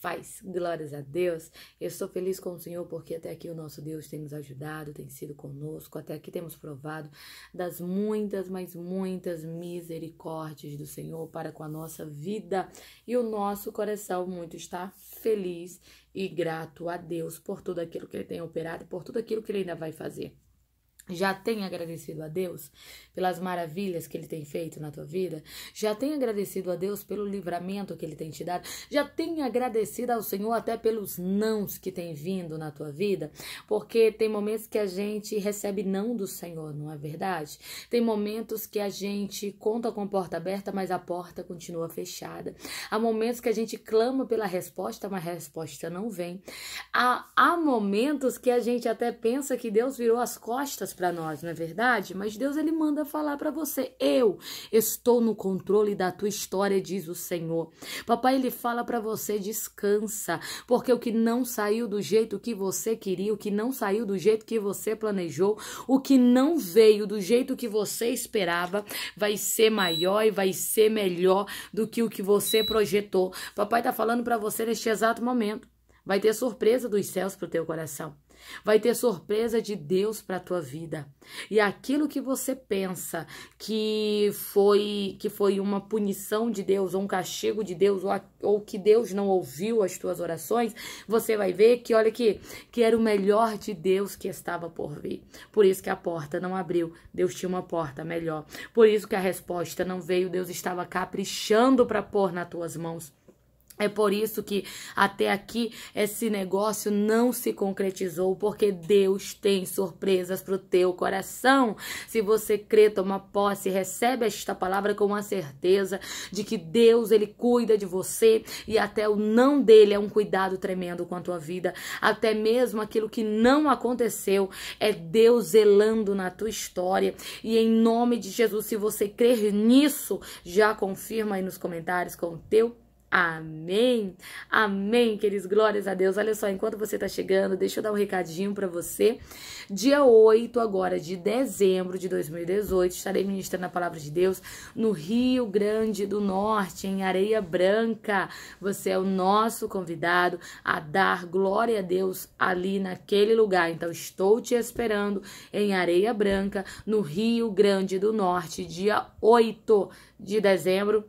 faz. Glórias a Deus. Eu sou feliz com o Senhor porque até aqui o nosso Deus tem nos ajudado, tem sido conosco. Até aqui temos provado das muitas, mas muitas misericórdias do Senhor para com a nossa vida. E o nosso coração muito está feliz e grato a Deus por tudo aquilo que ele tem operado por tudo aquilo que ele ainda vai fazer. Já tem agradecido a Deus pelas maravilhas que Ele tem feito na tua vida? Já tem agradecido a Deus pelo livramento que Ele tem te dado? Já tem agradecido ao Senhor até pelos nãos que tem vindo na tua vida? Porque tem momentos que a gente recebe não do Senhor, não é verdade? Tem momentos que a gente conta com porta aberta, mas a porta continua fechada. Há momentos que a gente clama pela resposta, mas a resposta não vem. Há, há momentos que a gente até pensa que Deus virou as costas para nós, não é verdade? Mas Deus ele manda falar para você: "Eu estou no controle da tua história", diz o Senhor. Papai ele fala para você: "Descansa, porque o que não saiu do jeito que você queria, o que não saiu do jeito que você planejou, o que não veio do jeito que você esperava, vai ser maior e vai ser melhor do que o que você projetou". Papai tá falando para você neste exato momento. Vai ter surpresa dos céus pro teu coração. Vai ter surpresa de Deus para a tua vida. E aquilo que você pensa que foi que foi uma punição de Deus, ou um castigo de Deus, ou, a, ou que Deus não ouviu as tuas orações, você vai ver que, olha aqui, que era o melhor de Deus que estava por vir. Por isso que a porta não abriu. Deus tinha uma porta melhor. Por isso que a resposta não veio. Deus estava caprichando para pôr nas tuas mãos. É por isso que até aqui esse negócio não se concretizou, porque Deus tem surpresas para o teu coração. Se você crê, toma posse, recebe esta palavra com a certeza de que Deus ele cuida de você e até o não dele é um cuidado tremendo com a tua vida. Até mesmo aquilo que não aconteceu é Deus zelando na tua história. E em nome de Jesus, se você crer nisso, já confirma aí nos comentários com o teu Amém. Amém, queridos. Glórias a Deus. Olha só, enquanto você está chegando, deixa eu dar um recadinho para você. Dia 8 agora de dezembro de 2018, estarei ministrando a palavra de Deus no Rio Grande do Norte, em Areia Branca. Você é o nosso convidado a dar glória a Deus ali naquele lugar. Então, estou te esperando em Areia Branca, no Rio Grande do Norte, dia 8 de dezembro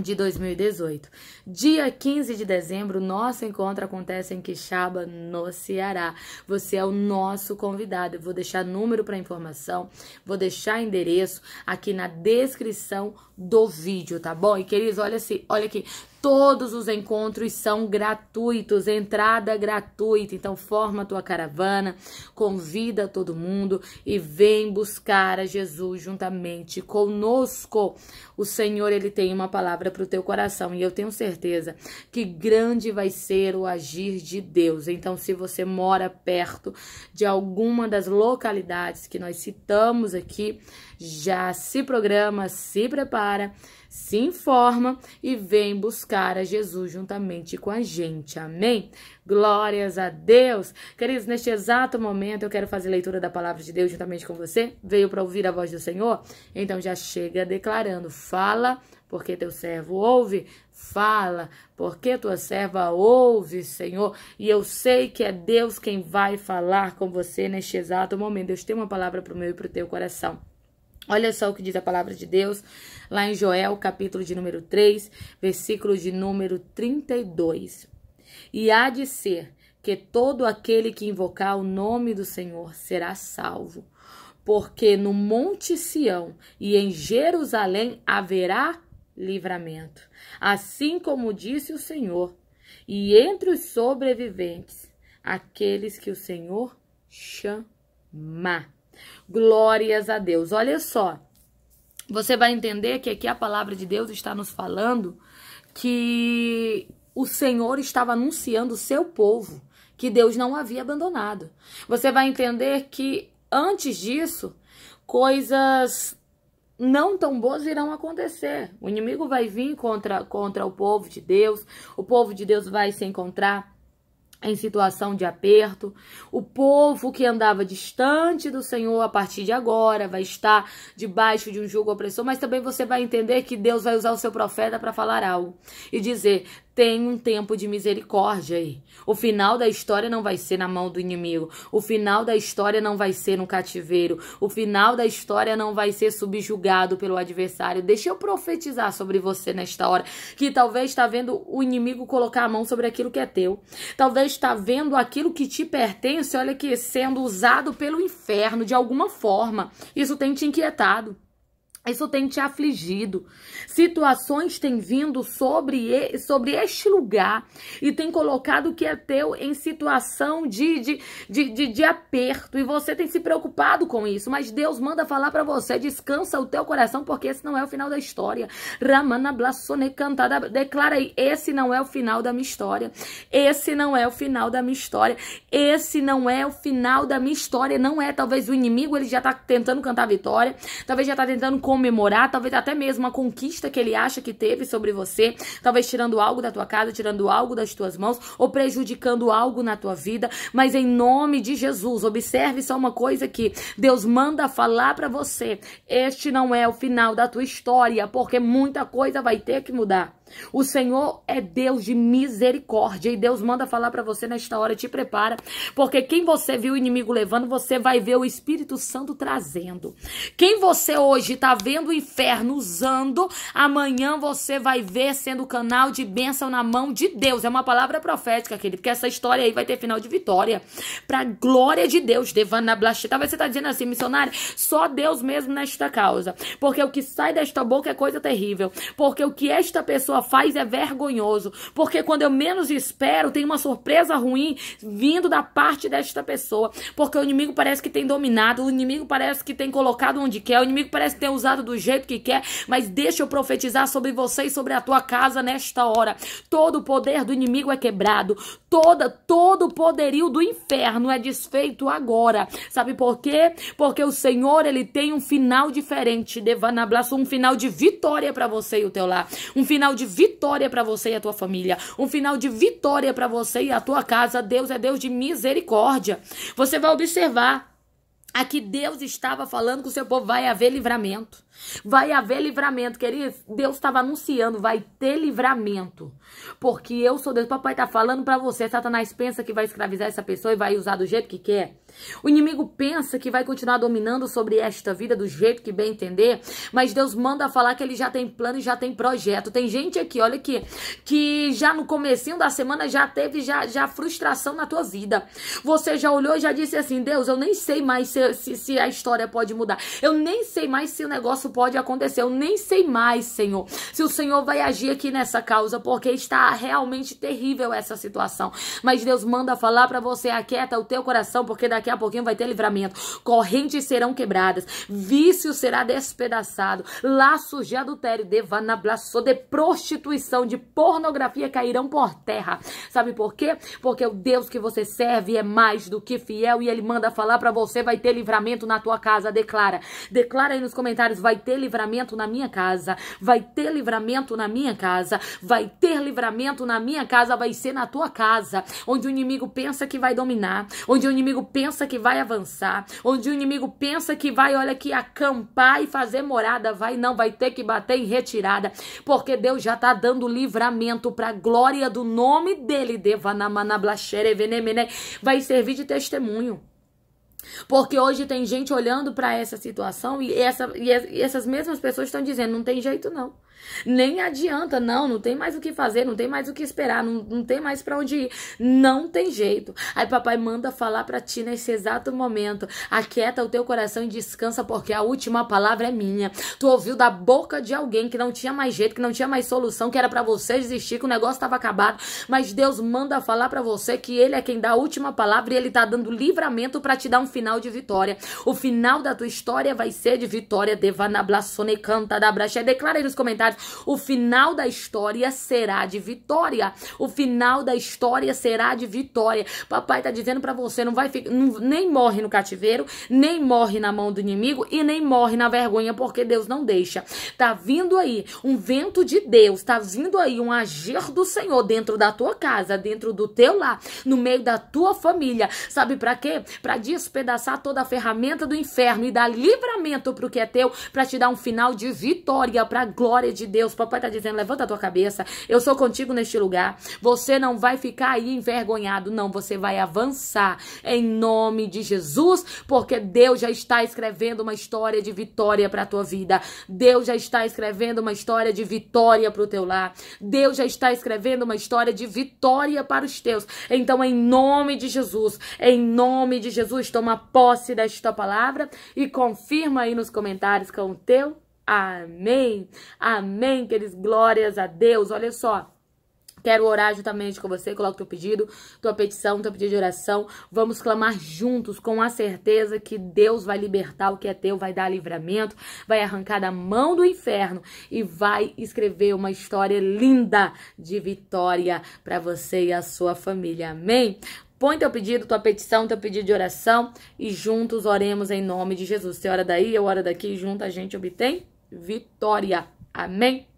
de 2018. Dia 15 de dezembro, nosso encontro acontece em Quixaba, no Ceará. Você é o nosso convidado. Eu vou deixar número para informação, vou deixar endereço aqui na descrição do vídeo, tá bom? E queridos, olha assim, olha aqui. Todos os encontros são gratuitos, entrada gratuita. Então forma a tua caravana, convida todo mundo e vem buscar a Jesus juntamente conosco. O Senhor ele tem uma palavra para o teu coração e eu tenho certeza que grande vai ser o agir de Deus. Então se você mora perto de alguma das localidades que nós citamos aqui, já se programa, se prepara se informa e vem buscar a Jesus juntamente com a gente. Amém? Glórias a Deus. Queridos, neste exato momento eu quero fazer leitura da palavra de Deus juntamente com você. Veio para ouvir a voz do Senhor? Então já chega declarando: fala, porque teu servo ouve, fala, porque tua serva ouve, Senhor. E eu sei que é Deus quem vai falar com você neste exato momento. Deus tem uma palavra para o meu e para o teu coração. Olha só o que diz a palavra de Deus lá em Joel, capítulo de número 3, versículo de número 32. E há de ser que todo aquele que invocar o nome do Senhor será salvo, porque no Monte Sião e em Jerusalém haverá livramento, assim como disse o Senhor, e entre os sobreviventes, aqueles que o Senhor chamar. Glórias a Deus. Olha só. Você vai entender que aqui a palavra de Deus está nos falando que o Senhor estava anunciando o seu povo, que Deus não havia abandonado. Você vai entender que antes disso, coisas não tão boas irão acontecer. O inimigo vai vir contra, contra o povo de Deus, o povo de Deus vai se encontrar em situação de aperto. O povo que andava distante do Senhor a partir de agora vai estar debaixo de um jugo opressor, mas também você vai entender que Deus vai usar o seu profeta para falar algo e dizer: tem um tempo de misericórdia aí. O final da história não vai ser na mão do inimigo. O final da história não vai ser no cativeiro. O final da história não vai ser subjugado pelo adversário. Deixa eu profetizar sobre você nesta hora, que talvez está vendo o inimigo colocar a mão sobre aquilo que é teu. Talvez está vendo aquilo que te pertence, olha que sendo usado pelo inferno de alguma forma. Isso tem te inquietado. Isso tem te afligido. Situações têm vindo sobre, sobre este lugar e tem colocado o que é teu em situação de, de, de, de, de aperto. E você tem se preocupado com isso. Mas Deus manda falar para você: descansa o teu coração, porque esse não é o final da história. Ramana Blasone cantada. Declara aí: esse não é o final da minha história. Esse não é o final da minha história. Esse não é o final da minha história. Não é. Talvez o inimigo ele já tá tentando cantar vitória. Talvez já tá tentando comemorar, talvez até mesmo uma conquista que ele acha que teve sobre você, talvez tirando algo da tua casa, tirando algo das tuas mãos ou prejudicando algo na tua vida, mas em nome de Jesus, observe só uma coisa que Deus manda falar para você. Este não é o final da tua história, porque muita coisa vai ter que mudar. O Senhor é Deus de misericórdia e Deus manda falar para você nesta hora, te prepara, porque quem você viu o inimigo levando, você vai ver o Espírito Santo trazendo. Quem você hoje está vendo o inferno usando, amanhã você vai ver sendo canal de bênção na mão de Deus. É uma palavra profética, querido, porque essa história aí vai ter final de vitória. Pra glória de Deus, Devana Blast. Talvez você tá dizendo assim, missionário, só Deus mesmo nesta causa. Porque o que sai desta boca é coisa terrível. Porque o que esta pessoa faz é vergonhoso. Porque quando eu menos espero, tem uma surpresa ruim vindo da parte desta pessoa. Porque o inimigo parece que tem dominado, o inimigo parece que tem colocado onde quer, o inimigo parece que tem usado do jeito que quer. Mas deixa eu profetizar sobre você e sobre a tua casa nesta hora. Todo o poder do inimigo é quebrado. Toda, todo o poderio do inferno é desfeito agora. Sabe por quê? Porque o Senhor, ele tem um final diferente. Devanablaço, um final de vitória para você e o teu lar. Um final de vitória para você e a tua família, um final de vitória para você e a tua casa. Deus é Deus de misericórdia. Você vai observar Aqui Deus estava falando com o seu povo: vai haver livramento. Vai haver livramento, queridos. Deus estava anunciando: vai ter livramento. Porque eu sou Deus. Papai está falando para você: Satanás pensa que vai escravizar essa pessoa e vai usar do jeito que quer. O inimigo pensa que vai continuar dominando sobre esta vida do jeito que bem entender, mas Deus manda falar que ele já tem plano e já tem projeto. Tem gente aqui, olha aqui, que já no comecinho da semana já teve já, já frustração na tua vida. Você já olhou e já disse assim, Deus, eu nem sei mais se, se, se a história pode mudar. Eu nem sei mais se o negócio pode acontecer. Eu nem sei mais, Senhor, se o Senhor vai agir aqui nessa causa, porque está realmente terrível essa situação. Mas Deus manda falar para você, aquieta o teu coração, porque daqui daqui a pouquinho vai ter livramento. Correntes serão quebradas, vício será despedaçado, laços de adultério, de vanablaço, de prostituição, de pornografia cairão por terra. Sabe por quê? Porque o Deus que você serve é mais do que fiel e ele manda falar para você vai ter livramento na tua casa, declara. Declara aí nos comentários, vai ter livramento na minha casa, vai ter livramento na minha casa, vai ter livramento na minha casa, vai ser na tua casa, onde o inimigo pensa que vai dominar, onde o inimigo pensa pensa que vai avançar, onde o inimigo pensa que vai, olha que acampar e fazer morada, vai não, vai ter que bater em retirada, porque Deus já está dando livramento para a glória do nome dele, vai servir de testemunho. Porque hoje tem gente olhando para essa situação e, essa, e essas mesmas pessoas estão dizendo: não tem jeito não. Nem adianta, não, não tem mais o que fazer, não tem mais o que esperar, não, não tem mais para onde ir. Não tem jeito. Aí papai manda falar para ti nesse exato momento. Aquieta o teu coração e descansa, porque a última palavra é minha. Tu ouviu da boca de alguém que não tinha mais jeito, que não tinha mais solução, que era para você desistir, que o negócio estava acabado, mas Deus manda falar para você que ele é quem dá a última palavra e ele tá dando livramento para te dar um final de vitória. O final da tua história vai ser de vitória. Devanablassone canta da bracha. Declara aí nos comentários mas o final da história será de vitória. O final da história será de vitória. Papai tá dizendo para você, não vai ficar, não, nem morre no cativeiro, nem morre na mão do inimigo e nem morre na vergonha, porque Deus não deixa. Tá vindo aí um vento de Deus, tá vindo aí um agir do Senhor dentro da tua casa, dentro do teu lar, no meio da tua família. Sabe para quê? Para despedaçar toda a ferramenta do inferno e dar livramento pro que é teu, para te dar um final de vitória, para glória de de Deus. Papai está dizendo: levanta a tua cabeça, eu sou contigo neste lugar. Você não vai ficar aí envergonhado, não. Você vai avançar em nome de Jesus, porque Deus já está escrevendo uma história de vitória para a tua vida. Deus já está escrevendo uma história de vitória para o teu lar. Deus já está escrevendo uma história de vitória para os teus. Então, em nome de Jesus, em nome de Jesus, toma posse desta palavra e confirma aí nos comentários com o teu Amém. Amém, queridos. Glórias a Deus. Olha só. Quero orar juntamente com você, coloca teu pedido, tua petição, teu pedido de oração. Vamos clamar juntos com a certeza que Deus vai libertar o que é teu, vai dar livramento, vai arrancar da mão do inferno e vai escrever uma história linda de vitória para você e a sua família. Amém? Põe teu pedido, tua petição, teu pedido de oração e juntos oremos em nome de Jesus. Você é ora daí, eu é ora daqui, junto a gente obtém vitória. Amém?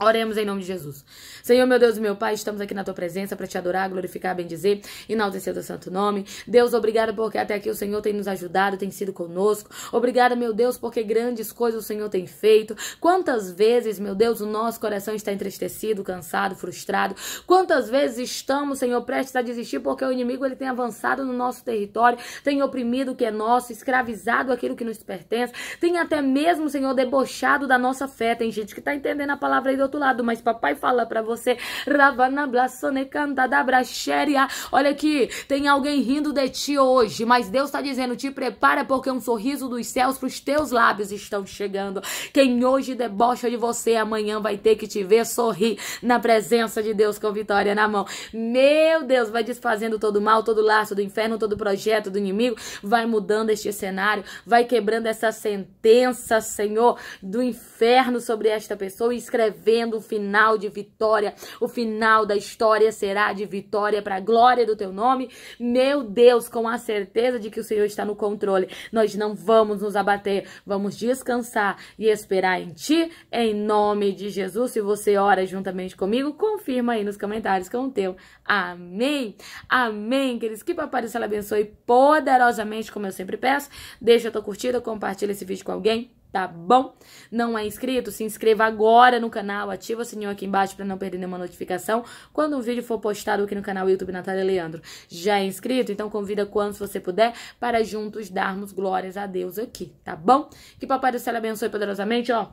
Oremos em nome de Jesus. Senhor, meu Deus e meu Pai, estamos aqui na tua presença para te adorar, glorificar, bendizer, enaltecer o santo nome. Deus, obrigado porque até aqui o Senhor tem nos ajudado, tem sido conosco. Obrigado, meu Deus, porque grandes coisas o Senhor tem feito. Quantas vezes, meu Deus, o nosso coração está entristecido, cansado, frustrado. Quantas vezes estamos, Senhor, prestes a desistir porque o inimigo ele tem avançado no nosso território, tem oprimido o que é nosso, escravizado aquilo que nos pertence, tem até mesmo, Senhor, debochado da nossa fé. Tem gente que está entendendo a palavra aí do outro lado, mas papai fala para você, Ravana Blasone cantada Braxéria, Olha aqui, tem alguém rindo de ti hoje, mas Deus tá dizendo, te prepara porque um sorriso dos céus pros teus lábios estão chegando. Quem hoje debocha de você, amanhã vai ter que te ver sorrir na presença de Deus com vitória na mão. Meu Deus, vai desfazendo todo mal, todo laço do inferno, todo projeto do inimigo, vai mudando este cenário, vai quebrando essa sentença, Senhor, do inferno sobre esta pessoa e escrevendo o final de vitória. O final da história será de vitória para a glória do teu nome. Meu Deus, com a certeza de que o Senhor está no controle, nós não vamos nos abater, vamos descansar e esperar em ti, em nome de Jesus. Se você ora juntamente comigo, confirma aí nos comentários com o teu. Amém. Amém, queridos. Que Papai do Céu abençoe poderosamente, como eu sempre peço. Deixa a tua curtida, compartilha esse vídeo com alguém tá bom? Não é inscrito? Se inscreva agora no canal, ativa o sininho aqui embaixo para não perder nenhuma notificação quando um vídeo for postado aqui no canal YouTube Natália Leandro. Já é inscrito? Então convida quantos você puder para juntos darmos glórias a Deus aqui, tá bom? Que Papai do Céu abençoe poderosamente, ó.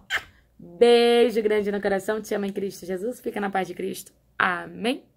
Beijo grande no coração, te amo em Cristo Jesus, fica na paz de Cristo. Amém.